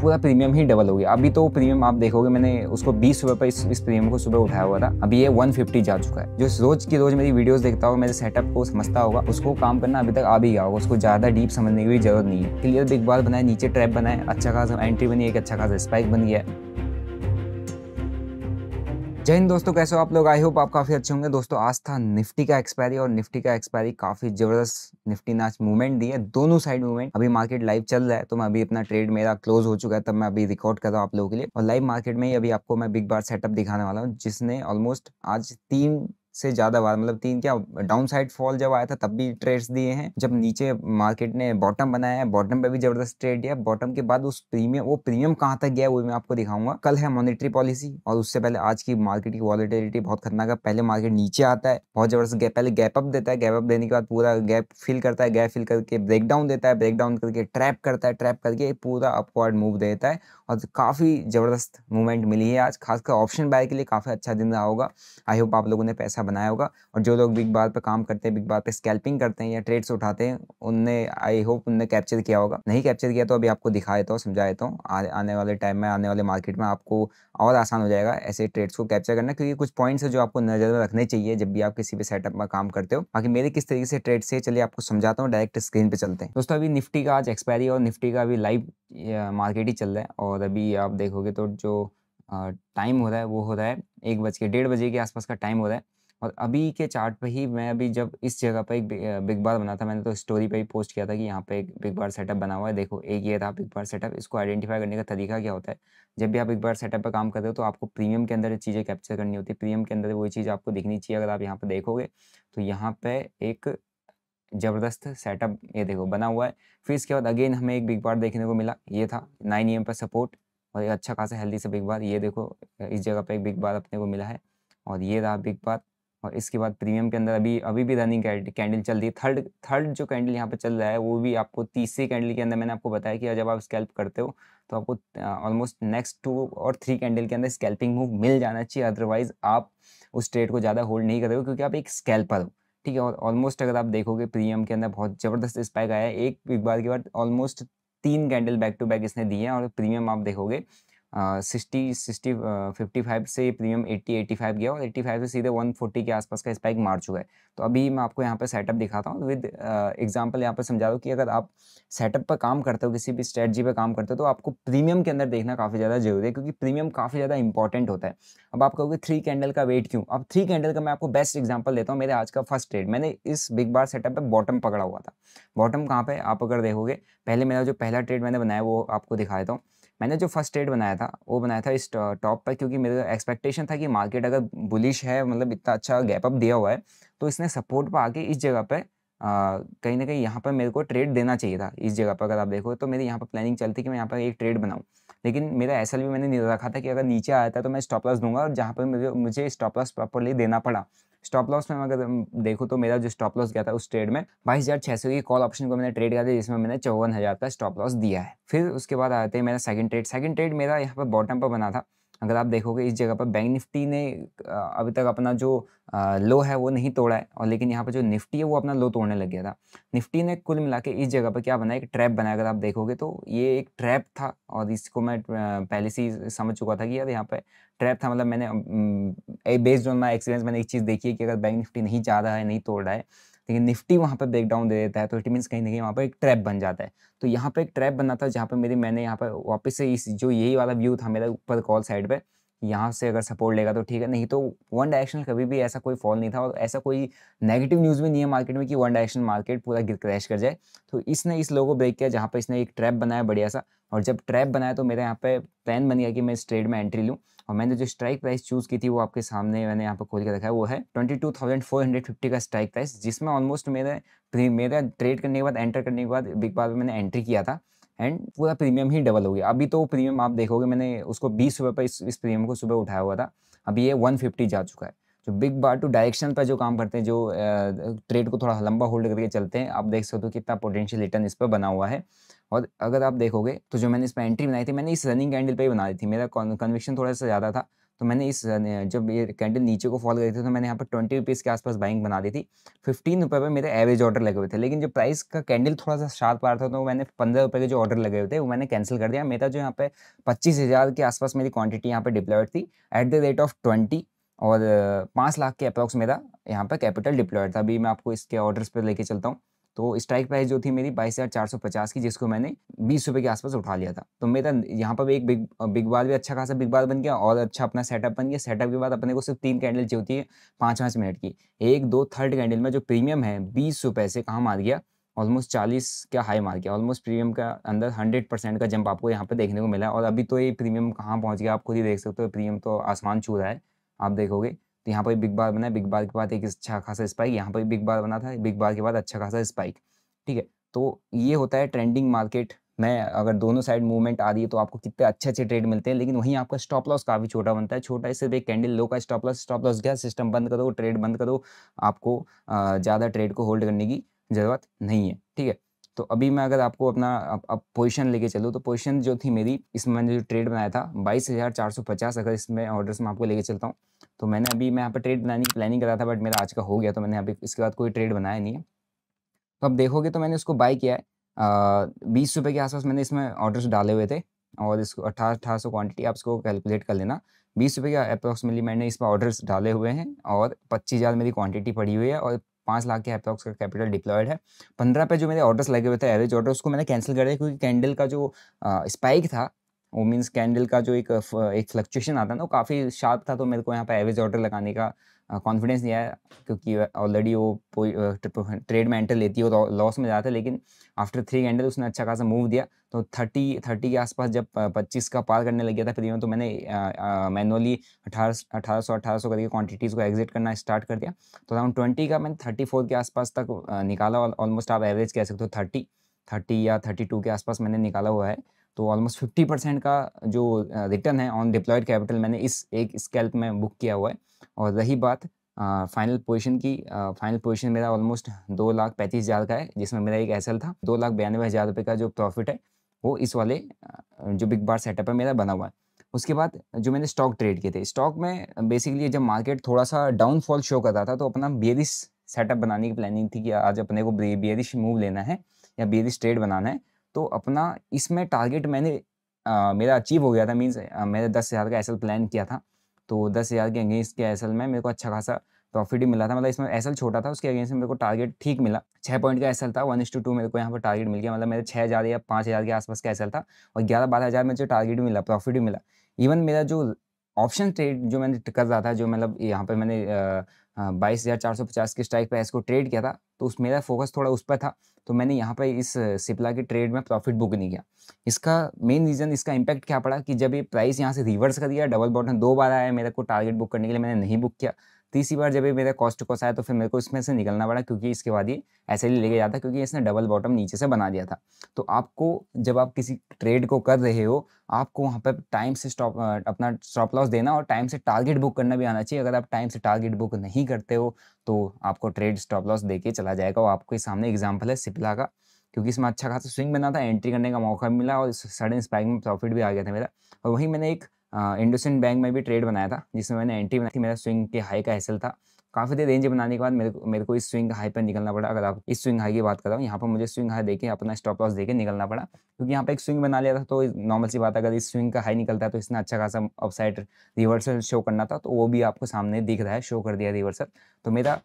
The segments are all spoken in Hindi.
पूरा प्रीमियम ही डबल हो गया अभी तो प्रीमियम आप देखोगे मैंने उसको बीस रुपये पर इस, इस प्रीमियम को सुबह उठाया हुआ था अभी ये वन फिफ्टी जा चुका है जो रोज की रोज मेरी वीडियोस देखता होगा मेरे सेटअप को समझता होगा उसको काम करना अभी तक आ भी गया होगा उसको ज़्यादा डीप समझने की जरूरत नहीं है क्लियर बिग बार बनाए नीचे ट्रैप बनाए अच्छा खासा एंट्री बनी एक अच्छा खासा स्पाइक बन गया जय हिंद दोस्तों कैसे हो आप लोग आई होप आप काफ़ी अच्छे होंगे दोस्तों आज था निफ्टी का एक्सपायरी और निफ्टी का एक्सपायरी काफ़ी जबरदस्त निफ्टी ने आज मूवमेंट दी है दोनों साइड मूवमेंट अभी मार्केट लाइव चल रहा है तो मैं अभी अपना ट्रेड मेरा क्लोज हो चुका है तब मैं अभी रिकॉर्ड कर रहा हूँ आप लोगों के लिए और लाइव मार्केट में ही अभी आपको मैं बिग बार सेटअप दिखाने वाला हूँ जिसने ऑलमोस्ट आज तीन से ज़्यादा बार मतलब तीन क्या डाउन साइड फॉल जब आया था तब भी ट्रेड्स दिए हैं जब नीचे मार्केट ने बॉटम बनाया है बॉटम पे भी जबरदस्त ट्रेड दिया बॉटम के बाद उस प्रीमियम वो प्रीमियम कहाँ तक गया वो मैं आपको दिखाऊंगा कल है मॉनिटरी पॉलिसी और उससे पहले आज की मार्केट की वॉलिटिलिटी बहुत खतरनाक है पहले मार्केट नीचे आता है बहुत जबरदस्त गैप पहले गैप अप देता है गैप अप देने के बाद पूरा गैप फिल करता है गैप फिल करके ब्रेक डाउन देता है ब्रेक डाउन करके ट्रैप करता है ट्रैप करके पूरा अपवर्ड मूव देता है और काफ़ी ज़बरदस्त मूवमेंट मिली है आज खासकर ऑप्शन बाय के लिए काफ़ी अच्छा दिन रहा होगा आई होप आप लोगों ने पैसा बनाया होगा और जो लोग बिग बाल पर काम करते हैं बिग बाल पर स्कैल्पिंग करते हैं या ट्रेड्स उठाते हैं उनने आई होप उनने कैप्चर किया होगा नहीं कैप्चर किया तो अभी आपको दिखा देता हूँ समझा देता हूँ आने वाले टाइम में आने वाले मार्केट में आपको और आसान हो जाएगा ऐसे ट्रेड्स को कैप्चर करना क्योंकि कुछ पॉइंट्स है जो आपको नजर में रखने चाहिए जब भी आप किसी भी सेटअप में काम करते हो बाकी मेरे किस तरीके से ट्रेड से चलिए आपको समझाता हूँ डायरेक्ट स्क्रीन पर चलते हैं दोस्तों अभी निफ्टी का आज एक्सपायरी और निफ्टी का अभी लाइव मार्केट ही चल रहा है और अभी आप देखोगे तो जो टाइम हो रहा है वो हो रहा है एक बज के डेढ़ बजे के आसपास का टाइम हो रहा है और अभी के चार्ट पे ही मैं अभी जब इस जगह पर एक बिग बार बना था मैंने तो स्टोरी पे ही पोस्ट किया था कि यहाँ पे एक बिग बार सेटअप बना हुआ है देखो एक ये था बिग बार सेटअप इसको आइडेंटिफाई करने का तरीका क्या होता है जब भी आप बिग बार सेटअप पे काम कर रहे हो तो आपको प्रीमियम के अंदर चीज़ें कैप्चर करनी होती है प्रीमियम के अंदर वही चीज़ आपको दिखनी चाहिए अगर आप यहाँ पर देखोगे तो यहाँ पर एक ज़बरदस्त सेटअप ये देखो बना हुआ है फिर इसके बाद अगेन हमें एक बिग बार देखने को मिला ये था नाइन ई पर सपोर्ट और ये अच्छा खासा हेल्दी सा बिग बार ये देखो इस जगह पर एक बिग बार अपने को मिला है और ये रहा बिग बार और इसके बाद प्रीमियम के अंदर अभी अभी भी रनिंग कैंडल चल रही है थर्ड थर्ड जो कैंडल यहाँ पर चल रहा है वो भी आपको तीसरी कैंडल के अंदर मैंने आपको बताया कि जब आप स्कैल्प करते हो तो आपको ऑलमोस्ट नेक्स्ट टू और थ्री कैंडल के अंदर स्कैल्पिंग मूव मिल जाना चाहिए अदरवाइज आप उस ट्रेड को ज़्यादा होल्ड नहीं करोगे क्योंकि आप एक स्कैल्पर हो ठीक है और ऑलमोस्ट अगर आप देखोगे प्रीमियम के अंदर बहुत ज़बरदस्त स्पाइक आया है एक एक बार के बाद ऑलमोस्ट तीन कैंडल बैक टू बैक इसने दिए हैं और प्रीमियम आप देखोगे सिक्सटी सिक्सटी फिफ्टी फाइव से प्रीमियम एट्टी एट्टी फाइव गया और एट्टी फाइव से सीधे वन फोर्टी के आसपास का स्पाइक मार चुका है तो अभी मैं आपको यहाँ पर सेटअप दिखाता हूँ विद एग्जाम्पल यहाँ पर समझा दूँ कि अगर आप सेटअप पर काम करते हो किसी भी स्ट्रेटजी पर काम करते हो तो आपको प्रीमियम के अंदर देखना काफ़ी ज़्यादा जरूरी है क्योंकि प्रीमियम काफ़ी ज़्यादा इंपॉर्टेंट होता है अब आप कहोगे थ्री कैंडल का वेट क्यों अब थ्री कैंडल का मैं आपको बेस्ट एग्जाम्पल देता हूँ मेरे आज का फर्स्ट ट्रेड मैंने इस बिग बार सेटअप पर बॉटम पकड़ा हुआ था बॉटम कहाँ पर आप अगर देखोगे पहले मेरा जो पहला ट्रेड मैंने बनाया वो आपको दिखाया था मैंने जो फर्स्ट ट्रेड बनाया था वो बनाया था इस टॉप पर क्योंकि मेरा एक्सपेक्टेशन था कि मार्केट अगर बुलिश है मतलब इतना अच्छा गैप अप दिया हुआ है तो इसने सपोर्ट पर आके इस जगह पर कहीं ना कहीं यहाँ पर मेरे को ट्रेड देना चाहिए था इस जगह पर अगर आप देखो तो मेरी यहाँ पर प्लानिंग चलती कि मैं यहाँ पर एक ट्रेड बनाऊँ लेकिन मेरा एस भी मैंने नहीं रखा था कि अगर नीचे आया था तो मैं स्टॉप लॉस दूंगा और जहाँ पर मुझे मुझे स्टॉप लॉस प्रॉपरली देना पड़ा स्टॉप लॉस में अगर देखो तो मेरा जो स्टॉप लॉस गया था उस ट्रेड में बाईस हज़ार छह सौ की कॉल ऑप्शन को मैंने ट्रेड किया था जिसमें मैंने चौवन हज़ार का स्टॉप लॉस दिया है फिर उसके बाद आते हैं मेरा सेकंड ट्रेड सेकंड ट्रेड मेरा यहाँ पर बॉटम पर बना था अगर आप देखोगे इस जगह पर बैंक निफ्टी ने अभी तक अपना जो लो है वो नहीं तोड़ा है और लेकिन यहाँ पर जो निफ्टी है वो अपना लो तोड़ने लग गया था निफ्टी ने कुल मिला के इस जगह पर क्या बना एक ट्रैप बनाया अगर आप देखोगे तो ये एक ट्रैप था और इसको मैं पहले से ही समझ चुका था कि यार यहाँ पर ट्रैप था मतलब मैंने बेस्ड ऑन माई एक्सपीरियंस मैंने एक चीज़ देखी है कि अगर बैंक निफ्टी नहीं जा रहा है नहीं तोड़ रहा है लेकिन निफ्टी वहाँ पर ब्रेक डाउन दे देता है तो इट मीन्स कहीं ना कहीं वहाँ पर एक ट्रैप बन जाता है तो यहाँ पर एक ट्रैप बना था जहाँ पर मेरी मैंने यहाँ पर वापस से इस जो यही वाला व्यू था मेरा ऊपर कॉल साइड पर यहाँ से अगर सपोर्ट लेगा तो ठीक है नहीं तो वन डायरेक्शन कभी भी ऐसा कोई फॉल नहीं था और ऐसा कोई नेगेटिव न्यूज़ भी नहीं है मार्केट में कि वन डायरेक्शन मार्केट पूरा गिर क्रैश कर जाए तो इसने इस लोगों को ब्रेक किया जहाँ पर इसने एक ट्रैप बनाया बढ़िया सा और जब ट्रैप बनाया तो मेरे यहाँ पे प्लान बन गया कि मैं इस ट्रेड में एंट्री लूँ और मैंने जो स्ट्राइक प्राइस चूज़ की थी वो आपके सामने मैंने यहाँ पर खोल के रखा है वो है twenty two thousand four hundred fifty का स्ट्राइक प्राइस जिसमें ऑलमोस्ट मेरे मेरा ट्रेड करने के बाद एंटर करने के बाद बिग बार में मैंने एंट्री किया था एंड पूरा प्रीमियम ही डबल हो गया अभी तो प्रीमियम आप देखोगे मैंने उसको बीस रुपये पर इस, इस प्रीमियम को सुबह उठाया हुआ था अभी ये वन फिफ्टी जा चुका है जो बिग बार टू डायरेक्शन पर जो काम करते हैं जो ट्रेड को थोड़ा लंबा होल्ड करके चलते हैं आप देख सकते हो कितना पोटेंशियल रिटर्न इस पर बना हुआ है और अगर आप देखोगे तो जो मैंने इस पर एंट्री बनाई थी मैंने इस रनिंग कैंडल पर ही बनाई थी मेरा कन्विक्शन थोड़ा सा ज़्यादा था तो मैंने इस जब ये कैंडल नीचे को फॉल करी थी तो मैंने यहाँ पर ट्वेंटी रुपीज़ के आसपास बाइंग बना दी थी फिफ्टीन रुपये पर मेरे एवरेज ऑर्डर लगे हुए थे लेकिन जो प्राइस का कैंडल थोड़ा सा शार्प आ रहा था तो मैंने पंद्रह रुपये के जो ऑर्डर लगे हुए थे वो मैंने कैंसिल कर दिया मेरा जो यहाँ पे पच्चीस हज़ार के आसपास मेरी क्वान्टिटी यहाँ पर डिप्लॉयड थी at the rate of twenty और पाँच लाख के अप्रॉक्स मेरा यहाँ पर कैपिटल डिप्लॉयड था अभी मैं आपको इसके ऑर्डर्स पर लेके चलता हूँ तो स्ट्राइक प्राइस जो थी मेरी बाईस हज़ार चार सौ पचास की जिसको मैंने बीस रुपये के आसपास उठा लिया था तो मेरा यहाँ पर भी एक बिग बिग बाल भी अच्छा खासा बिग बाल बन गया और अच्छा अपना सेटअप बन गया सेटअप के बाद अपने को सिर्फ तीन कैंडल चाहिए होती है पाँच पाँच मिनट की एक दो थर्ड कैंडल में जो प्रीमियम है बीस रुपये से कहाँ मार गया ऑलमोस्ट चालीस का हाई मार गया ऑलमोस्ट प्रीमियम का अंदर हंड्रेड परसेंट का जंप आपको यहाँ पर देखने को मिला और अभी तो ये प्रीमियम कहाँ पहुँच गया आप खुद ही देख सकते हो प्रीमियम तो आसमान छू रहा है आप देखोगे तो यहाँ पर बिग बार बना बिग बार के बाद एक अच्छा खासा स्पाइक यहाँ पर बिग बार बना था बिग बार के बाद अच्छा खासा स्पाइक ठीक है तो ये होता है ट्रेंडिंग मार्केट में अगर दोनों साइड मूवमेंट आ रही है तो आपको कितने अच्छे अच्छे ट्रेड मिलते हैं लेकिन वहीं आपका स्टॉप लॉस काफ़ी छोटा बनता है छोटा सिर्फ एक कैंडल लो का स्टॉप लॉस स्टॉप लॉस गया सिस्टम बंद करो ट्रेड बंद करो आपको ज़्यादा ट्रेड को होल्ड करने की ज़रूरत नहीं है ठीक है तो अभी मैं अगर आपको अपना अब पोजिशन लेके चलूँ तो पोजिशन जो थी मेरी इसमें मैंने जो ट्रेड बनाया था बाईस हज़ार चार सौ पचास अगर इसमें ऑर्डर्स में आपको लेके चलता हूँ तो मैंने अभी मैं यहाँ पर ट्रेड बनाने की प्लानिंग करा था बट मेरा आज का हो गया तो मैंने अभी इसके बाद कोई ट्रेड बनाया नहीं है तो अब देखोगे तो मैंने उसको बाई किया है बीस रुपये के आसपास मैंने इसमें ऑर्डर्स डाले हुए थे और इसको अठारह अठारह सौ क्वान्टिटी आप इसको कैलकुलेट कर लेना बीस रुपये का अप्रॉक्सीमेटली मैंने इसमें ऑर्डर्स डाले हुए हैं और पच्चीस हज़ार मेरी क्वांटिटी पड़ी हुई है और पाँच लाख के एपलॉक्स का कैपिटल डिप्लॉयड है पंद्रह पे जो मेरे ऑर्डर्स लगे हुए थे एवरेज ऑर्डर उसको मैंने कैंसिल कर दिया क्योंकि कैंडल का जो स्पाइक था वो मीन्स कैंडल का जो एक एक फ्लक्चुएशन आता है ना वो काफ़ी शार्प था तो मेरे को यहाँ पर एवरेज ऑर्डर लगाने का कॉन्फिडेंस नहीं आया क्योंकि ऑलरेडी वो ट्रेड में एंटर लेती है और लॉस में जाता है लेकिन आफ्टर थ्री कैंडल उसने अच्छा खासा मूव दिया तो थर्टी थर्टी के आसपास जब पच्चीस का पार करने लग गया था फिर तो मैंने मैनुअली अठारह अठारह सौ अठारह सौ करके क्वान्टिटीज़ को एग्जिट करना स्टार्ट कर दिया तो अराउंड ट्वेंटी का मैंने थर्टी फोर के आसपास तक निकाला ऑलमोस्ट आप एवरेज कह सकते हो थर्टी थर्टी या थर्टी टू के आसपास मैंने निकाला हुआ है तो ऑलमोस्ट फिफ्टी परसेंट का जो रिटर्न uh, है ऑन डिप्लॉयड कैपिटल मैंने इस एक स्कैल्प में बुक किया हुआ है और रही बात फाइनल uh, पोजीशन की फाइनल uh, पोजीशन मेरा ऑलमोस्ट दो लाख पैंतीस हज़ार का है जिसमें मेरा एक एस था दो लाख बयानवे हज़ार रुपये का जो प्रॉफिट है वो इस वाले जो बिग बार सेटअप है मेरा बना हुआ है उसके बाद जो मैंने स्टॉक ट्रेड किए थे स्टॉक में बेसिकली जब मार्केट थोड़ा सा डाउनफॉल शो कर रहा था तो अपना बेरिस सेटअप बनाने की प्लानिंग थी कि आज अपने को बेरिश मूव लेना है या बेरिश ट्रेड बनाना है तो अपना इसमें टारगेट मैंने आ, मेरा अचीव हो गया था मीन्स मैंने दस हज़ार का एस प्लान किया था तो दस हज़ार के अगेंस्ट के एसल में मेरे को अच्छा खासा प्रॉफिट ही मिला था मतलब इसमें एस छोटा था उसके अगेंस्ट में मेरे को टारगेट ठीक मिला छः पॉइंट का एसल था वन इंस टू टू मेरे को यहाँ पर टारगेट मिल गया मतलब मेरे छः हज़ार या पाँच हज़ार के आसपास का एस था और ग्यारह बारह हज़ार में जो टारगेट मिला प्रॉफिट भी मिला इवन मेरा जो ऑप्शन ट्रेड जो मैंने कर रहा था जो मतलब यहाँ पर मैंने बाईस हज़ार चार सौ पचास के स्ट्राइक पर इसको ट्रेड किया था तो उस मेरा फोकस थोड़ा उस पर था तो मैंने यहाँ पर इस सिप्ला के ट्रेड में प्रॉफिट बुक नहीं किया इसका मेन रीज़न इसका इम्पैक्ट क्या पड़ा कि जब ये प्राइस यहाँ से रिवर्स कर दिया डबल बॉटम दो बार आया मेरे को टारगेट बुक करने के लिए मैंने नहीं बुक किया तीसरी बार जब ये मेरा कॉस्ट टू कॉस्ट आया तो फिर मेरे को इसमें से निकलना पड़ा क्योंकि इसके बाद ये ऐसे ही लेके जाता क्योंकि इसने डबल बॉटम नीचे से बना दिया था तो आपको जब आप किसी ट्रेड को कर रहे हो आपको वहाँ पर टाइम से स्टॉप अपना स्टॉप लॉस देना और टाइम से टारगेट बुक करना भी आना चाहिए अगर आप टाइम से टारगेट बुक नहीं करते हो तो आपको ट्रेड स्टॉप लॉस दे के चला जाएगा और आपके सामने एग्जाम्पल है सिपला का क्योंकि इसमें अच्छा खासा स्विंग बना था एंट्री करने का मौका मिला और सडन स्पाइक में प्रॉफिट भी आ गया था मेरा और वहीं मैंने एक इंडोसिन बैंक में भी ट्रेड बनाया था जिसमें मैंने एंट्री बनाई थी मेरा स्विंग के हाई का हासिल था काफ़ी देर रेंज बनाने के बाद मेरे को मेरे को इस स्विंग हाई पर निकलना पड़ा अगर आप इस स्विंग हाई की बात कर यहाँ पर मुझे स्विंग हाई देखे अपना स्टॉप लॉस देके निकलना पड़ा क्योंकि यहाँ पर एक स्विंग बना लिया था तो नॉर्मल सी बात अगर इस स्विंग का हाई निकलता है तो इसने अच्छा खासा अपसाइड रिवर्सल शो करना था तो वो भी आपको सामने दिख रहा है शो कर दिया रिवर्सल तो मेरा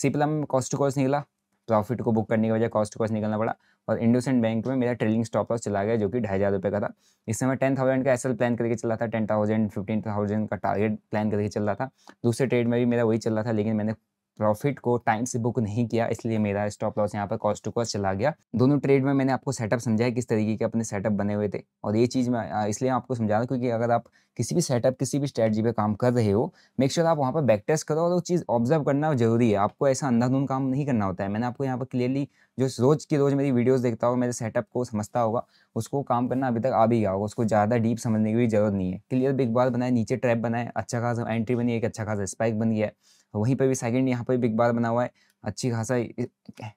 सिपलम कॉस्ट टू कॉस्ट निकला प्रॉफिट को बुक करने के बजाय कॉस्ट टू कॉस्ट निकलना पड़ा और इंडोसेंट बैंक में मेरा ट्रेलिंग स्टॉप लॉस चला गया जो कि ढाई हज़ार रुपये का था इस समय टेन थाउजेंड का एसल प्लान करके चला था टेन थाउजेंड फिफ्टीन थाउजेंड का टारगेट प्लान करके चल रहा था दूसरे ट्रेड में भी मेरा वही चल रहा था लेकिन मैंने प्रॉफिट को टाइम से बुक नहीं किया इसलिए मेरा स्टॉप लॉस यहाँ पर कॉस्ट टू कॉस्ट चला गया दोनों ट्रेड में मैंने आपको सेटअप समझाया किस तरीके के अपने सेटअप बने हुए थे और ये चीज़ मैं इसलिए आपको समझा रहा हूँ क्योंकि अगर आप किसी भी सेटअप किसी भी स्ट्रेटजी पे काम कर रहे हो मेक श्योर sure आप वहाँ पर बैक टेस्ट करो और वो चीज़ ऑब्जर्व करना जरूरी है आपको ऐसा अंधाधुन काम नहीं करना होता है मैंने आपको यहाँ पर क्लियरली जो रोज़ की रोज़ मेरी वीडियोस देखता होगा मेरे सेटअप को समझता होगा उसको काम करना अभी तक आ भी गया होगा उसको ज़्यादा डीप समझने की भी जरूरत नहीं है क्लियर बिग बार बनाए नीचे ट्रैप बनाए अच्छा खासा एंट्री बनी एक अच्छा खासा स्पाइक बन गया है वहीं पर भी सेकेंड यहाँ पर बिग बार बना हुआ है अच्छी खासा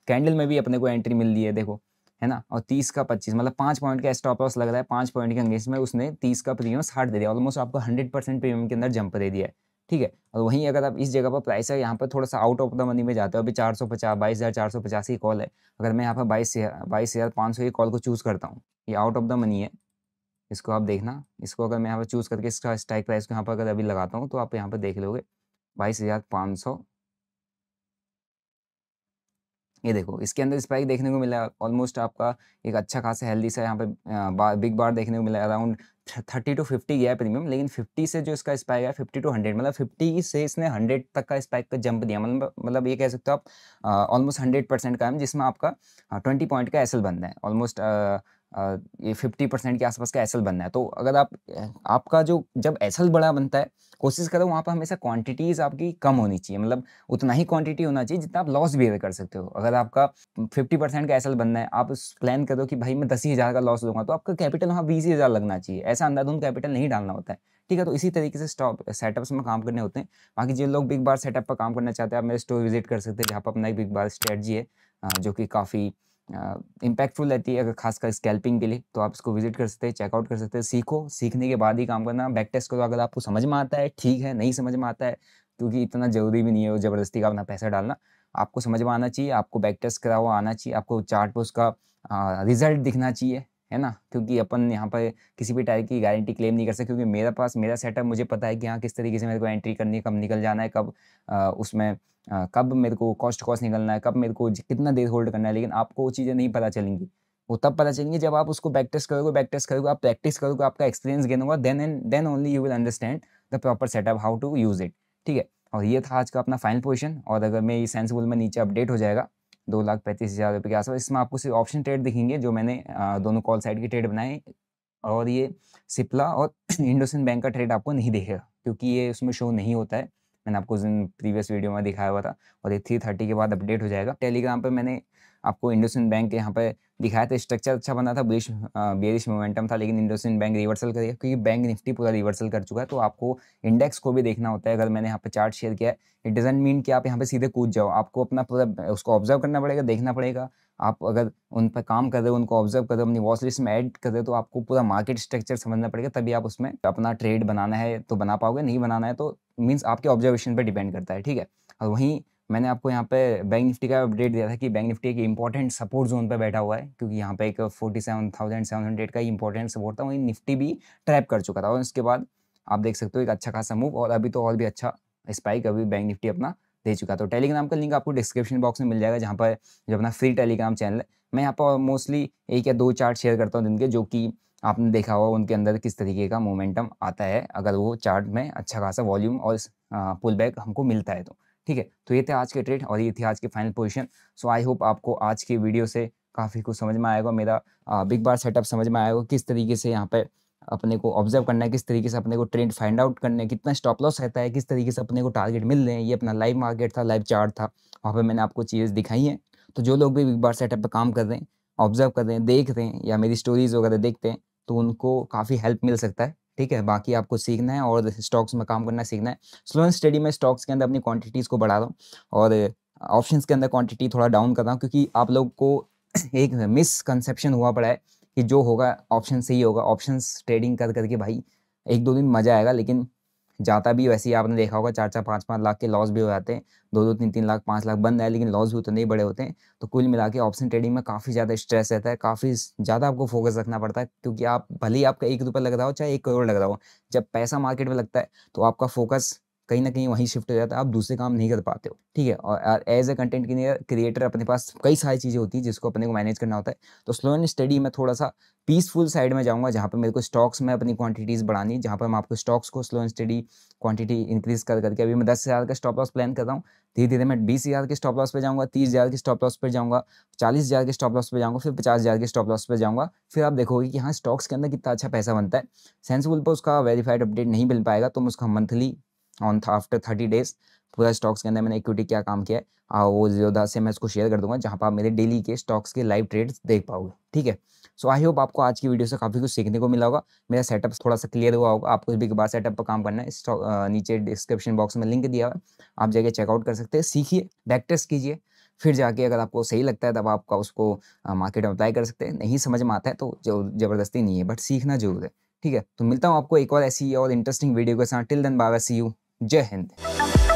कैंडल में भी अपने को एंट्री मिल रही है देखो है ना और तीस का पच्चीस मतलब पाँच पॉइंट का स्टॉप लॉस लग रहा है पाँच पॉइंट के अंगेज में उसने तीस का प्रीमियम साठ दे दिया ऑलमोस्ट आपको हंड्रेड परसेंट प्रीमियम के अंदर जंप दे दिया है ठीक है और वहीं अगर आप इस जगह पर प्राइस है यहाँ पर थोड़ा सा आउट ऑफ द मनी में जाते हो अभी चार सौ पचास बाईस हज़ार चार सौ पचास की कॉल है अगर मैं यहाँ पर बाईस बाईस हज़ार पाँच सौ की कॉल को चूज़ करता हूँ ये आउट ऑफ द मनी है इसको आप देखना इसको अगर मैं यहाँ पर चूज़ करके इसका स्ट्राइक प्राइस को यहाँ पर अगर अभी लगाता हूँ तो आप यहाँ पर देख लोगे बाईस हजार पाँच सौ ये देखो इसके अंदर स्पाइक देखने को मिला ऑलमोस्ट आपका एक अच्छा खासा हेल्दी सा यहाँ पे बार, बिग बार देखने को मिला अराउंड थर्टी टू फिफ्टी गया प्रीमियम लेकिन फिफ्टी से जो इसका स्पाइक है फिफ्टी टू हंड्रेड मतलब फिफ्टी से इसने हंड्रेड तक का स्पाइक का जंप दिया मतलब मतलब ये कह सकते हो आप ऑलमोस्ट हंड्रेड परसेंट का है जिसमें आपका ट्वेंटी पॉइंट का एसल बनता है ऑलमोस्ट ये फिफ्टी परसेंट के आसपास का एसल बनना है तो अगर आप आपका जो जब एसल बड़ा बनता है कोशिश करो वहाँ पर हमेशा क्वांटिटीज़ आपकी कम होनी चाहिए मतलब उतना ही क्वांटिटी होना चाहिए जितना आप लॉस बिहेव कर सकते हो अगर आपका फिफ्टी परसेंट का एसल बनना है आप प्लान करो कि भाई मैं दस ही हज़ार का लॉस लूँगा तो आपका कैपिटल वहाँ बीस ही हज़ार लगना चाहिए ऐसा अंदाधुन कैपिटल नहीं डालना होता है ठीक है तो इसी तरीके से स्टॉप सेटअप्स में काम करने होते हैं बाकी जो लोग बिग बार सेटअप पर काम करना चाहते हैं आप मेरे स्टोर विजिट कर सकते हैं जहाँ पर अपना एक बिग बार स्ट्रेटजी है जो कि काफ़ी इम्पैक्टफुल रहती है अगर खासकर स्कैल्पिंग के लिए तो आप इसको विजिट कर सकते हैं चेकआउट कर सकते हैं सीखो सीखने के बाद ही काम करना बैक टेस्ट करो अगर आपको समझ में आता है ठीक है नहीं समझ में आता है क्योंकि इतना जरूरी भी नहीं है ज़बरदस्ती का अपना पैसा डालना आपको समझ में आना चाहिए आपको बैक टेस्ट करा हुआ आना चाहिए आपको चार्ट पर उसका रिजल्ट दिखना चाहिए है ना क्योंकि अपन यहाँ पर किसी भी टाइप की गारंटी क्लेम नहीं कर सकते क्योंकि मेरा पास मेरा सेटअप मुझे पता है कि हाँ किस तरीके से मेरे को एंट्री करनी है कब निकल जाना है कब उसमें कब मेरे को कॉस्ट कॉस्ट निकलना है कब मेरे को कितना देर होल्ड करना है लेकिन आपको वो चीज़ें नहीं पता चलेंगी वो तब पता चलेंगी जब आप उसको बैक टेस्ट करोगे बैक टेस्ट करोगे आप प्रैक्टिस करोगे आपका एक्सपीरियंस गेन होगा then and then only you will understand the proper setup how to use it ठीक है और ये था आज का अपना फाइनल पोजिशन और अगर मैं ये सेंसिबल में नीचे अपडेट हो जाएगा दो लाख पैंतीस हज़ार रुपये के आसपास इसमें आपको सिर्फ ऑप्शन ट्रेड दिखेंगे जो मैंने दोनों कॉल साइड के ट्रेड बनाए और ये सिप्ला और इंडोसिन बैंक का ट्रेड आपको नहीं देखेगा क्योंकि ये उसमें शो नहीं होता है मैंने आपको उस दिन प्रीवियस वीडियो में दिखाया हुआ था और ये थ्री थर्टी के बाद अपडेट हो जाएगा टेलीग्राम पर मैंने आपको इंडोसिन बैंक के यहाँ पे दिखाया था स्ट्रक्चर अच्छा बना था बेश बेरिश मोमेंटम था लेकिन इंडोसिन बैंक रिवर्सल करेगा क्योंकि बैंक निफ्टी पूरा रिवर्सल कर चुका है तो आपको इंडेक्स को भी देखना होता है अगर मैंने यहाँ पे चार्ट शेयर किया है इट डजेंट मीन कि आप यहाँ पे सीधे कूद जाओ आपको अपना पूरा उसको ऑब्जर्व करना पड़ेगा देखना पड़ेगा आप अगर उन पर काम कर रहे हो उनको ऑब्जर्व कर रहे हो अपनी वॉच लिस्ट में ऐड कर रहे हो तो आपको पूरा मार्केट स्ट्रक्चर समझना पड़ेगा तभी आप उसमें अपना ट्रेड बनाना है तो बना पाओगे नहीं बनाना है तो मीन्स आपके ऑब्जर्वेशन पर डिपेंड करता है ठीक है और वहीं मैंने आपको यहाँ पे बैंक निफ्टी का अपडेट दिया था कि बैंक निफ्टी एक इंपॉर्टेंट सपोर्ट जोन पे बैठा हुआ है क्योंकि यहाँ पे एक forty seven thousand seven hundred का इंपॉर्टेंट सपोर्ट था वहीं निफ्टी भी ट्रैप कर चुका था और उसके बाद आप देख सकते हो एक अच्छा खासा मूव और अभी तो और भी अच्छा स्पाइक अभी बैंक निफ्टी अपना दे चुका तो टेलीग्राम का लिंक आपको डिस्क्रिप्शन बॉक्स में मिल जाएगा जहाँ पर जो अपना फ्री टेलीग्राम चैनल है मैं यहाँ पर मोस्टली एक या दो चार्ट शेयर करता हूँ दिन के जो कि आपने देखा होगा उनके अंदर किस तरीके का मोमेंटम आता है अगर वो चार्ट में अच्छा खासा वॉल्यूम और पुल बैक हमको मिलता है तो ठीक है तो ये थे आज के ट्रेड और ये थी आज की final position so I hope आपको आज की वीडियो से काफ़ी कुछ समझ में आएगा मेरा बिग बार सेटअप समझ में आएगा किस तरीके से यहाँ पे अपने को ऑब्जर्व करना है किस तरीके से अपने को ट्रेंड फाइंड आउट करना है कितना स्टॉप लॉस रहता है किस तरीके से अपने को टारगेट मिल रहे हैं ये अपना लाइव मार्केट था लाइव चार्ट था वहाँ पर मैंने आपको चीज़ दिखाई है तो जो लोग भी बिग बार सेटअप पर काम कर रहे हैं ऑब्जर्व कर रहे हैं देख रहे हैं या मेरी स्टोरीज वगैरह देखते हैं तो उनको काफ़ी हेल्प मिल सकता है ठीक है बाकी आपको सीखना है और स्टॉक्स में काम करना सीखना है स्लो एंड स्टडी में स्टॉक्स के अंदर अपनी क्वांटिटीज़ को बढ़ा रहा हूँ और ऑप्शंस के अंदर क्वांटिटी थोड़ा डाउन कर रहा हूँ क्योंकि आप लोग को एक मिसकनसेप्शन हुआ पड़ा है कि जो होगा ऑप्शन से ही होगा ऑप्शन ट्रेडिंग कर करके भाई एक दो दिन मज़ा आएगा लेकिन जाता भी वैसे ही आपने देखा होगा चार चार पाँच पाँच लाख के लॉस भी हो जाते हैं दो दो तीन तीन लाख पाँच लाख बंद है लेकिन लॉस भी उतने ही बड़े होते हैं तो कुल मिला के ऑप्शन ट्रेडिंग में काफ़ी ज़्यादा स्ट्रेस रहता है काफ़ी ज़्यादा आपको फोकस रखना पड़ता है क्योंकि आप भले ही आपका एक रुपये लग रहा हो चाहे एक करोड़ लग रहा हो जब पैसा मार्केट में लगता है तो आपका फोकस कहीं ना कहीं वहीं शिफ्ट हो जाता है आप दूसरे काम नहीं कर पाते हो ठीक है और एज ए कंटेंट क्रिएटर अपने पास कई सारी चीज़ें होती है जिसको अपने को मैनेज करना होता है तो स्लो एंड स्टडी मैं थोड़ा सा पीसफुल साइड में जाऊँगा जहाँ पर मेरे को स्टॉक्स में अपनी क्वांटिटीज़ बढ़ानी जहाँ पर मैं आपको स्टॉक्स को slow and steady quantity increase कर करके अभी मैं दस हज़ार का स्टॉप लॉस प्लान कर रहा हूँ धीरे धीरे मैं बीस हज़ार के स्टॉप लॉस पर जाऊँगा तीस हज़ार के स्टॉप लॉस पर जाऊँगा चालीस हज़ार के स्टॉप लॉस पर जाऊँगा फिर पचास हज़ार के स्टॉप लॉस पर जाऊँगा फिर आप देखोगे कि हाँ स्टॉक्स के अंदर कितना अच्छा पैसा बनता है सेंसबुल पर उसका वेरीफाइड अपडेट नहीं मिल पाएगा तो उसका monthly on after thirty days पूरा स्टॉक्स के अंदर मैंने इक्विटी क्या काम किया है आ, हाँ, वो जीरोधा से मैं इसको शेयर कर दूंगा जहाँ पर आप मेरे डेली के स्टॉक्स के लाइव ट्रेड्स देख पाओगे ठीक है सो आई होप आपको आज की वीडियो से काफ़ी कुछ सीखने को मिला होगा मेरा सेटअप थोड़ा सा क्लियर हुआ होगा आपको भी के बाद सेटअप पर काम करना है स्टॉक नीचे डिस्क्रिप्शन बॉक्स में लिंक दिया हुआ है आप जाके चेकआउट कर सकते हैं सीखिए बैक टेस्ट कीजिए फिर जाके अगर आपको सही लगता है तब आपका उसको मार्केट में अप्लाई कर सकते हैं नहीं समझ में आता है तो ज़बरदस्ती नहीं है बट सीखना जरूर है ठीक है तो मिलता हूँ आपको एक और ऐसी और इंटरेस्टिंग वीडियो के साथ till then bye see you जय हिंद